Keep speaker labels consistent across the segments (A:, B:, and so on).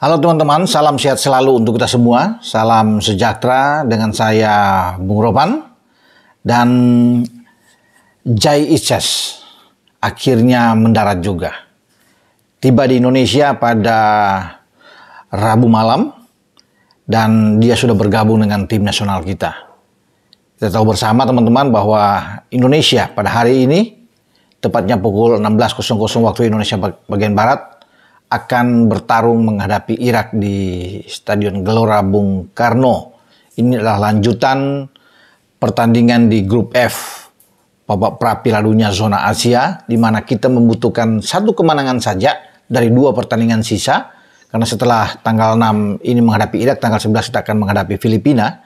A: Halo teman-teman, salam sehat selalu untuk kita semua. Salam sejahtera dengan saya Bung Ropan dan Jai Ices akhirnya mendarat juga. Tiba di Indonesia pada Rabu malam dan dia sudah bergabung dengan tim nasional kita. Kita tahu bersama teman-teman bahwa Indonesia pada hari ini tepatnya pukul 16.00 waktu Indonesia bagian barat akan bertarung menghadapi Irak di Stadion Gelora Bung Karno. Ini adalah lanjutan pertandingan di grup F babak pra zona Asia di mana kita membutuhkan satu kemenangan saja dari dua pertandingan sisa karena setelah tanggal 6 ini menghadapi Irak tanggal 11 kita akan menghadapi Filipina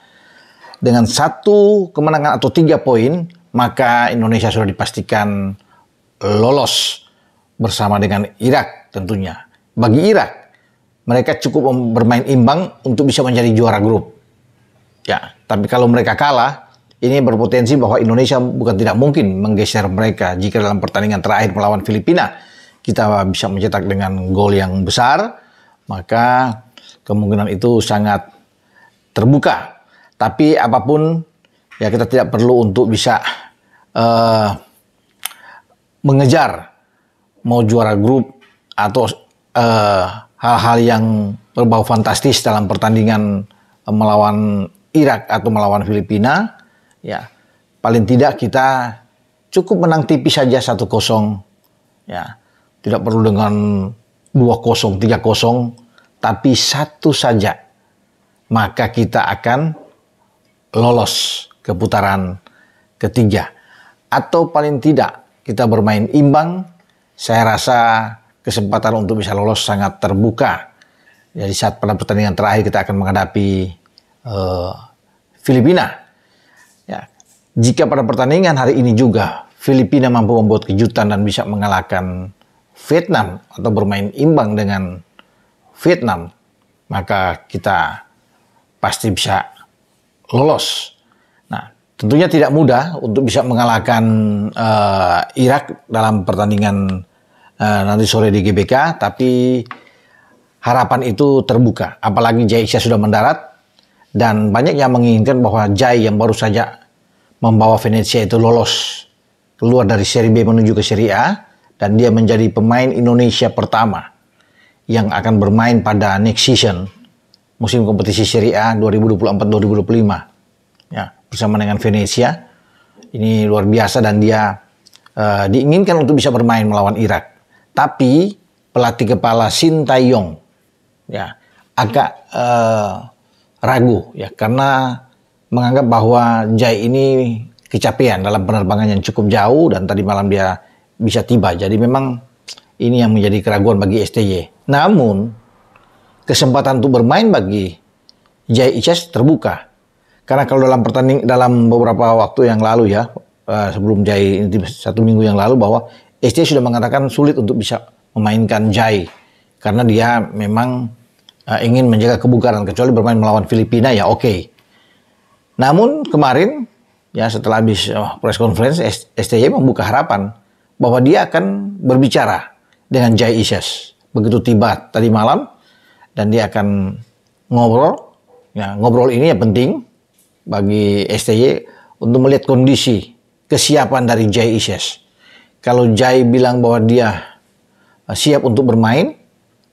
A: dengan satu kemenangan atau tiga poin maka Indonesia sudah dipastikan lolos bersama dengan Irak tentunya. Bagi Irak, mereka cukup bermain imbang untuk bisa menjadi juara grup. Ya, tapi kalau mereka kalah, ini berpotensi bahwa Indonesia bukan tidak mungkin menggeser mereka jika dalam pertandingan terakhir melawan Filipina kita bisa mencetak dengan gol yang besar, maka kemungkinan itu sangat terbuka. Tapi apapun ya kita tidak perlu untuk bisa uh, mengejar mau juara grup atau Eh, hal-hal uh, yang berbau fantastis dalam pertandingan eh, melawan Irak atau melawan Filipina, ya paling tidak kita cukup menang tipis saja satu kosong, ya tidak perlu dengan dua kosong tiga kosong, tapi satu saja maka kita akan lolos ke putaran ketiga atau paling tidak kita bermain imbang saya rasa kesempatan untuk bisa lolos sangat terbuka. Jadi saat pada pertandingan terakhir kita akan menghadapi uh, Filipina. Ya, jika pada pertandingan hari ini juga Filipina mampu membuat kejutan dan bisa mengalahkan Vietnam atau bermain imbang dengan Vietnam, maka kita pasti bisa lolos. Nah, tentunya tidak mudah untuk bisa mengalahkan uh, Irak dalam pertandingan Eh, nanti sore di GBK, tapi harapan itu terbuka. Apalagi Jaya sudah mendarat, dan banyak yang menginginkan bahwa Jai yang baru saja membawa Venezia itu lolos keluar dari seri B menuju ke seri A, dan dia menjadi pemain Indonesia pertama yang akan bermain pada next season musim kompetisi Serie A 2024-2025 ya bersama dengan Venezia ini luar biasa dan dia uh, diinginkan untuk bisa bermain melawan Irak tapi pelatih kepala Sintayong ya agak uh, ragu ya karena menganggap bahwa Jai ini kecapean dalam penerbangan yang cukup jauh dan tadi malam dia bisa tiba. Jadi memang ini yang menjadi keraguan bagi STY. Namun kesempatan untuk bermain bagi Jai Ichas terbuka. Karena kalau dalam pertanding dalam beberapa waktu yang lalu ya eh, sebelum Jai satu minggu yang lalu bahwa ST sudah mengatakan sulit untuk bisa memainkan Jai karena dia memang uh, ingin menjaga kebugaran kecuali bermain melawan Filipina ya oke. Okay. Namun kemarin ya setelah habis uh, press conference STY membuka harapan bahwa dia akan berbicara dengan Jai Isyas begitu tiba tadi malam dan dia akan ngobrol. Ya, ngobrol ini ya penting bagi STY untuk melihat kondisi kesiapan dari Jai Isyas kalau Jai bilang bahwa dia uh, siap untuk bermain,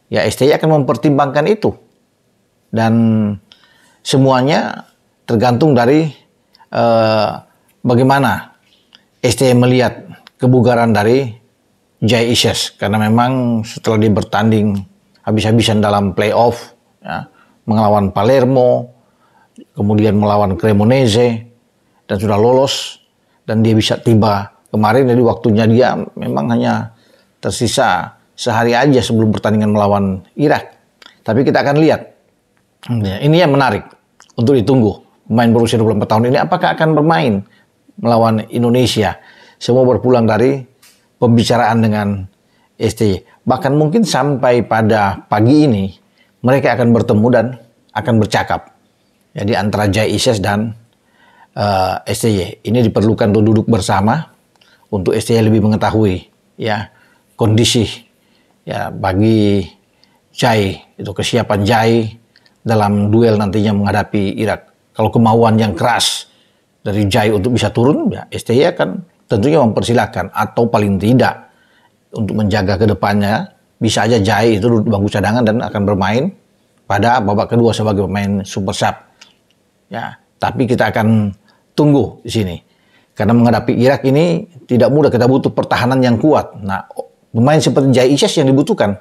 A: ya STI akan mempertimbangkan itu. Dan semuanya tergantung dari eh, bagaimana STI melihat kebugaran dari Jai Isyas. Karena memang setelah dia bertanding habis-habisan dalam playoff, ya, mengelawan Palermo, kemudian melawan Cremonese, dan sudah lolos, dan dia bisa tiba Kemarin dari waktunya dia memang hanya tersisa sehari aja sebelum pertandingan melawan Irak. Tapi kita akan lihat. Ya, ini yang menarik untuk ditunggu. Pemain berusia 24 tahun ini apakah akan bermain melawan Indonesia? Semua berpulang dari pembicaraan dengan STY. Bahkan mungkin sampai pada pagi ini mereka akan bertemu dan akan bercakap. Jadi ya, antara Isis dan uh, eh, STY. Ini diperlukan untuk duduk bersama untuk STI lebih mengetahui ya kondisi ya bagi Jai itu kesiapan Jai dalam duel nantinya menghadapi Irak. Kalau kemauan yang keras dari Jai untuk bisa turun, ya STI ya akan tentunya mempersilahkan atau paling tidak untuk menjaga kedepannya bisa aja Jai itu duduk bangku cadangan dan akan bermain pada babak kedua sebagai pemain Super Sub. Ya, tapi kita akan tunggu di sini. Karena menghadapi Irak ini tidak mudah, kita butuh pertahanan yang kuat. Nah, pemain seperti Jai Ishas yang dibutuhkan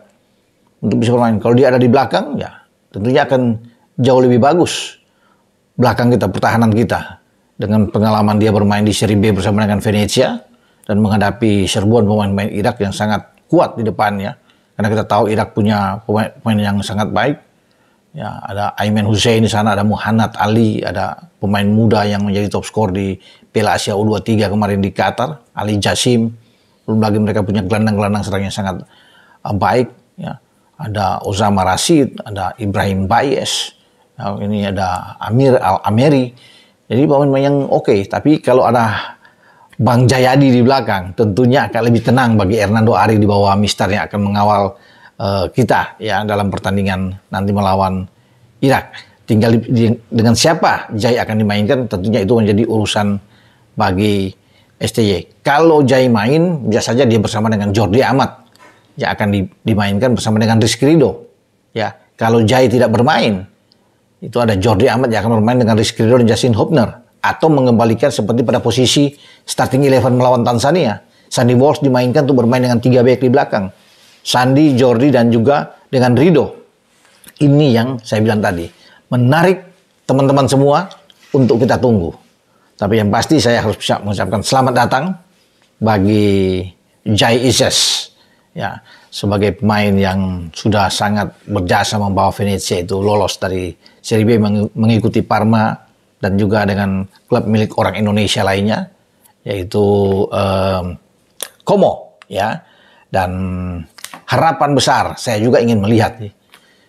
A: untuk bisa bermain. Kalau dia ada di belakang, ya tentunya akan jauh lebih bagus belakang kita, pertahanan kita. Dengan pengalaman dia bermain di Serie B bersama dengan Venezia dan menghadapi serbuan pemain-pemain Irak yang sangat kuat di depannya. Karena kita tahu Irak punya pemain, pemain yang sangat baik Ya, ada Aiman Hussein di sana, ada Muhammad Ali, ada pemain muda yang menjadi top skor di Piala Asia U23 kemarin di Qatar, Ali Jasim. Belum lagi mereka punya gelandang-gelandang serang yang sangat uh, baik. Ya. Ada Ozama Rashid, ada Ibrahim Bayes, ya, ini ada Amir Al-Ameri. Jadi pemain-pemain yang oke, okay. tapi kalau ada Bang Jayadi di belakang tentunya akan lebih tenang bagi Hernando Ari di bawah Mister yang akan mengawal Eh, kita ya dalam pertandingan nanti melawan Irak. Tinggal di, di, dengan siapa Jai akan dimainkan tentunya itu menjadi urusan bagi STY. Kalau Jai main biasa saja dia bersama dengan Jordi Amat yang akan di, dimainkan bersama dengan Rizky Rido. Ya, kalau Jai tidak bermain itu ada Jordi Amat yang akan bermain dengan Rizky Rido dan Justin Hopner atau mengembalikan seperti pada posisi starting eleven melawan Tanzania. Sandy Walsh dimainkan untuk bermain dengan tiga back di belakang. Sandi, Jordi, dan juga dengan Rido. Ini yang saya bilang tadi. Menarik teman-teman semua untuk kita tunggu. Tapi yang pasti saya harus bisa mengucapkan selamat datang bagi Jai Ises. Ya, sebagai pemain yang sudah sangat berjasa membawa Venezia itu lolos dari Serie B mengikuti Parma dan juga dengan klub milik orang Indonesia lainnya yaitu eh, Como ya dan harapan besar. Saya juga ingin melihat.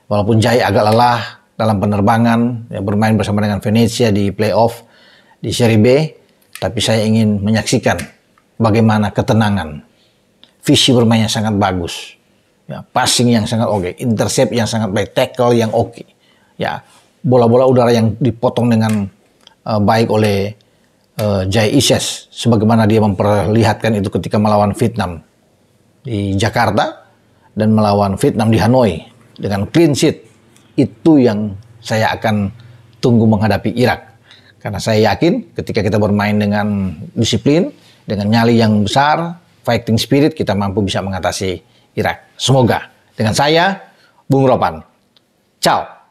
A: Walaupun Jai agak lelah dalam penerbangan, ya, bermain bersama dengan Venezia di playoff di Serie B, tapi saya ingin menyaksikan bagaimana ketenangan, visi bermainnya sangat bagus, ya, passing yang sangat oke, okay, intercept yang sangat baik, tackle yang oke, okay, ya bola-bola udara yang dipotong dengan uh, baik oleh uh, Jai Ises sebagaimana dia memperlihatkan itu ketika melawan Vietnam di Jakarta dan melawan Vietnam di Hanoi dengan clean sheet. Itu yang saya akan tunggu menghadapi Irak. Karena saya yakin ketika kita bermain dengan disiplin, dengan nyali yang besar, fighting spirit, kita mampu bisa mengatasi Irak. Semoga. Dengan saya, Bung Ropan. Ciao.